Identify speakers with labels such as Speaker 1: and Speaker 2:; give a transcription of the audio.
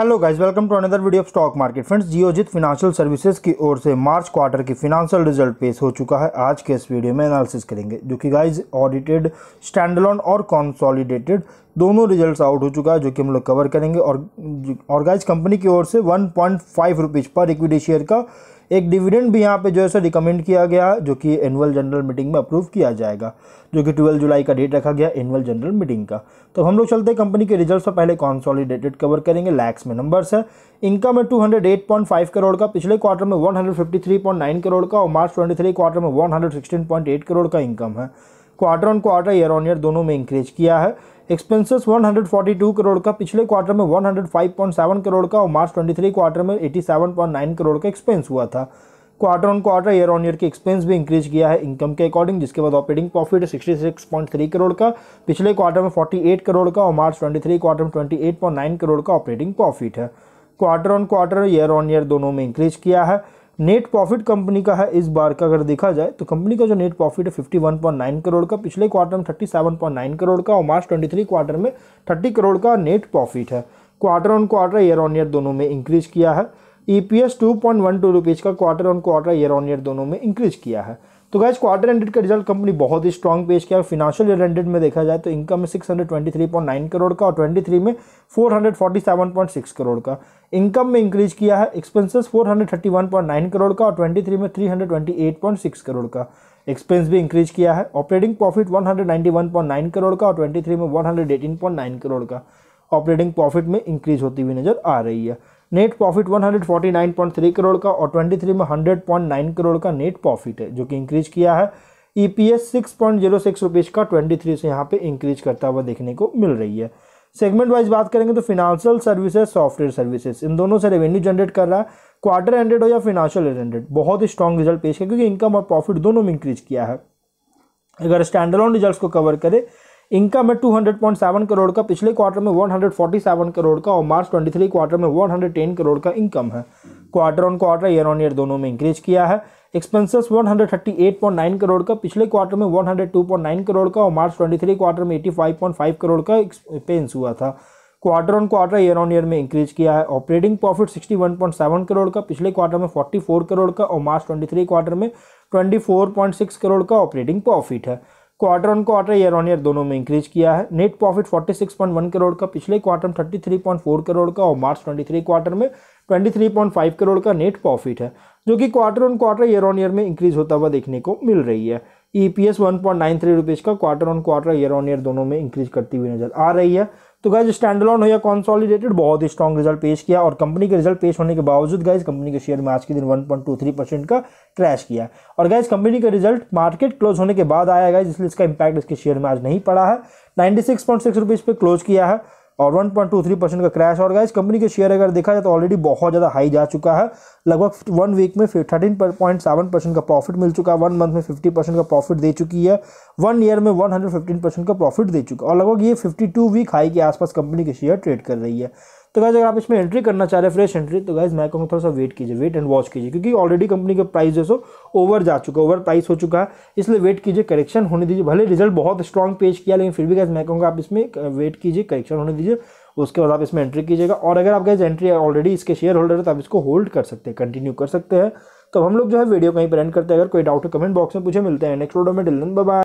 Speaker 1: hello guys welcome to another video of stock market friends Geojit financial services की ओर से March quarter की financial result पेश हो चुका है आज के इस वीडियो में एनालिसिस करेंगे जो कि गाइस ऑडिटेड स्टैंडलॉन और कॉन्सॉलिडेटेड दोनों रिजल्ट्स आउट हो चुका है जो कि हम लोग कवर करेंगे और और गाइज कंपनी की ओर से वन पॉइंट फाइव रुपीज़ पर इक्विटी शेयर का एक डिविडेंड भी यहाँ पे जो है सो रिकमेंड किया गया जो कि एनुअल जनरल मीटिंग में अप्रूव किया जाएगा जो कि ट्वेल्व जुलाई का डेट रखा गया एनुअल जनरल मीटिंग का तो हम लोग चलते हैं कंपनी के रिजल्ट से पहले कॉन्सॉलिडेटेड कवर करेंगे लैक्स में नंबर्स है इनकम है टू करोड़ का पिछले क्वार्टर में वन करोड़ का और मार्च ट्वेंटी क्वार्टर में वन करोड़ का इनकम है quarter on quarter year on year दोनों में इंक्रीज किया है एक्सपेंसेस 142 करोड़ का पिछले क्वार्टर में 105.7 करोड़ का और मार्च 23 क्वार्टर में 87.9 करोड़ का एक्सपेंस हुआ था quarter on quarter year on year के एक्सपेंस भी इंक्रीज किया है इनकम के अकॉर्डिंग जिसके बाद ऑपरेटिंग प्रॉफिट 66.3 करोड़ का पिछले क्वार्टर में 48 करोड़ का और मार्च 23 क्वार्टर में 28.9 करोड़ का ऑपरेटिंग प्रॉफिट है quarter on quarter year on year दोनों में इंक्रीज किया है नेट प्रॉफिट कंपनी का है इस बार का अगर देखा जाए तो कंपनी का जो नेट प्रॉफिट है 51.9 करोड़ का पिछले क्वार्टर में 37.9 करोड़ का और मार्च 23 क्वार्टर में 30 करोड़ का नेट प्रॉफिट है quarter on quarter year on year दोनों में इंक्रीज किया है E P S two point one two rupees का quarter on quarter year on year दोनों में इंक्रीज किया है तो गैस क्वार्टर एंडेड का रिजल्ट कंपनी बहुत ही स्ट्रॉन्ग पेश किया और फिनेंशियल ईयर एंडेड में देखा जाए तो इनकम में नाइन करोड़ का और 23 में 447.6 करोड़ का इनकम में इंक्रीज किया है एक्सपेंसेस 431.9 करोड़ का और 23 में 328.6 करोड़ का एक्सपेंस भी इंक्रीज किया है ऑपरेटिंग प्रॉफिट 191.9 करोड़ का और 23 में 118.9 करोड़ का ऑपरेटिंग प्रॉफिट में इंक्रीज होती हुई नजर आ रही है नेट प्रॉफिट 149.3 करोड़ का और 23 में 100.9 करोड़ का नेट प्रॉफिट है जो कि इंक्रीज किया है E P S six point zero six rupees का ट्वेंटी थ्री से यहाँ पे इंक्रीज करता हुआ देखने को मिल रही है सेगमेंट वाइज बात करेंगे तो फिनेंशियल सर्विसेज सॉफ्टवेयर सर्विसेज इन दोनों से रेवेन्यू जनरेट कर रहा है क्वार्टर एंडेड हो या फिनांशियल एंडेड बहुत ही स्ट्रॉन्ग रिजल्ट पेश किया क्योंकि इनकम और प्रॉफिट दोनों में इंक्रीज किया है अगर स्टैंडर्ड रिजल्ट को कवर करें इनकम है 200.7 करोड़ का पिछले क्वार्टर में 147 करोड़ का और मार्च 23 क्वार्टर में 110 करोड़ का इनकम है quarter on quarter year on year दोनों में इंक्रीज किया है एक्सपेंसेस 138.9 करोड़ का पिछले क्वार्टर में 102.9 करोड़ का और मार्च 23 क्वार्टर में 85.5 करोड़ का एक्सपेंस हुआ था quarter on quarter year on year में इंक्रीज किया है ऑपरेटिंग प्रॉफिट 61.7 करोड़ का पिछले क्वार्टर में 44 करोड़ का और मार्च 23 क्वार्टर में 24.6 करोड़ का ऑपरेटिंग प्रॉफिट है quarter on quarter year on year दोनों में इंक्रीज किया है नेट प्रॉफिट 46.1 करोड़ का पिछले क्वार्टर में 33.4 करोड़ का और मार्च 23 क्वार्टर में 23.5 करोड़ का नेट प्रॉफिट है जो कि quarter on quarter year on year में इंक्रीज होता हुआ देखने को मिल रही है E P S one point nine three rupees का quarter on quarter year on year दोनों में इंक्रीज करती हुई नजर आ रही है तो गाइज स्टैंड ऑन हो या कॉन्सॉलिडेटेड बहुत ही स्ट्रॉन्ग रिजल्ट पेश किया और कंपनी के रिजल्ट पेश होने के बावजूद गाइज कंपनी के शेयर में आज के दिन 1.23 परसेंट का क्रैश किया और गाइज कंपनी का रिजल्ट मार्केट क्लोज होने के बाद आया गाइज इसलिए इसका इंपैक्ट इसके शेयर में आज नहीं पड़ा है ninety six point six rupees पर क्लोज किया है और 1.23 परसेंट का क्रैश और गाइज कंपनी के शेयर अगर देखा जाए तो ऑलरेडी बहुत ज़्यादा हाई जा चुका है लगभग वन वीक में थर्टीन पॉइंट सेवन परसेंट का प्रॉफिट मिल चुका है वन मंथ में फिफ्टी परसेंट का प्रॉफिट दे चुकी है वन ईयर में वन हंड्रेड फिफ्टीन परसेंट का प्रॉफिट दे चुका है और लगभग ये फिफ्टी टू वीक हाई के आसपास कंपनी के शेयर ट्रेड कर रही है तो गाइज अगर आप इसमें एंट्री करना चाह रहे हैं फ्रेश एंट्री तो गाइज मैं कहूँगा थोड़ा सा वेट कीजिए वेट एंड वॉच कीजिए क्योंकि ऑलरेडी कंपनी का प्राइस जो सो ओवर जा चुका है ओवर प्राइस हो चुका है इसलिए वेट कीजिए करेक्शन होने दीजिए भले रिजल्ट बहुत स्ट्रॉन्ग पेश किया लेकिन फिर भी गाइज मैं कहूँगा आप इसमें वेट कीजिए करेक्शन होने दीजिए उसके बाद आप इसमें एंट्री कीजिएगा और अगर आप गाइज एंट्री ऑलरेडी इसके शेयर होल्डर है तो आप इसको होल्ड कर सकते हैं कंटिन्यू कर सकते हैं तो हम लोग जो है वीडियो कहीं पर एंड करते हैं अगर कोई डाउट है कमेंट बॉक्स में पूछे मिलते हैं नेक्स्ट वीडियो में डिलन बाय